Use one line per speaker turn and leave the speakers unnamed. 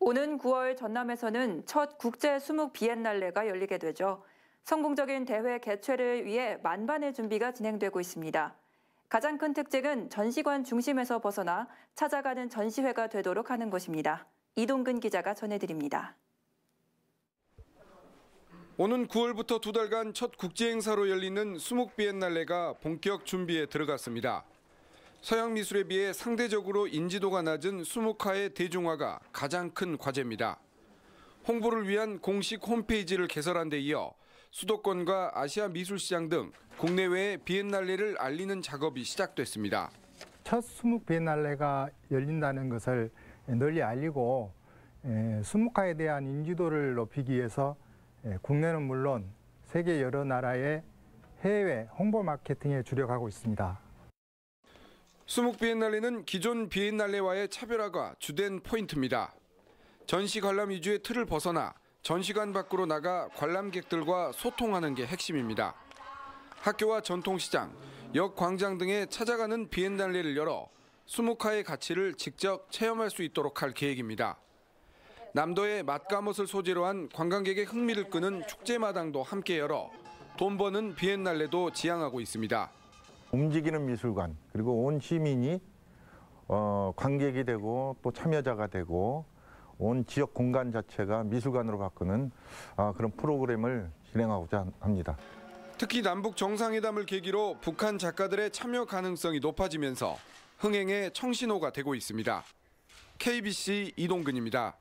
오는 9월 전남에서는 첫 국제 수묵 비엔날레가 열리게 되죠. 성공적인 대회 개최를 위해 만반의 준비가 진행되고 있습니다. 가장 큰 특징은 전시관 중심에서 벗어나 찾아가는 전시회가 되도록 하는 것입니다. 이동근 기자가 전해드립니다.
오는 9월부터 두 달간 첫 국제 행사로 열리는 수묵 비엔날레가 본격 준비에 들어갔습니다. 서양 미술에 비해 상대적으로 인지도가 낮은 수묵화의 대중화가 가장 큰 과제입니다. 홍보를 위한 공식 홈페이지를 개설한 데 이어 수도권과 아시아 미술시장 등 국내외의 비엔날레를 알리는 작업이 시작됐습니다.
첫 수목 비엔날레가 열린다는 것을 널리 알리고 수목화에 대한 인지도를 높이기 위해서 국내는 물론 세계 여러 나라의 해외 홍보 마케팅에 주력하고 있습니다.
수묵 비엔날레는 기존 비엔날레와의 차별화가 주된 포인트입니다. 전시 관람 위주의 틀을 벗어나 전시관 밖으로 나가 관람객들과 소통하는 게 핵심입니다. 학교와 전통시장, 역 광장 등에 찾아가는 비엔날레를 열어 수묵화의 가치를 직접 체험할 수 있도록 할 계획입니다. 남도의 맛가못을 소재로 한 관광객의 흥미를 끄는 축제마당도 함께 열어 돈 버는 비엔날레도 지향하고 있습니다.
움직이는 미술관 그리고 온 시민이 어, 관객이 되고 또 참여자가 되고 온 지역 공간 자체가 미술관으로 바꾸는 아, 그런 프로그램을 진행하고자 합니다.
특히 남북 정상회담을 계기로 북한 작가들의 참여 가능성이 높아지면서 흥행의 청신호가 되고 있습니다. KBC 이동근입니다.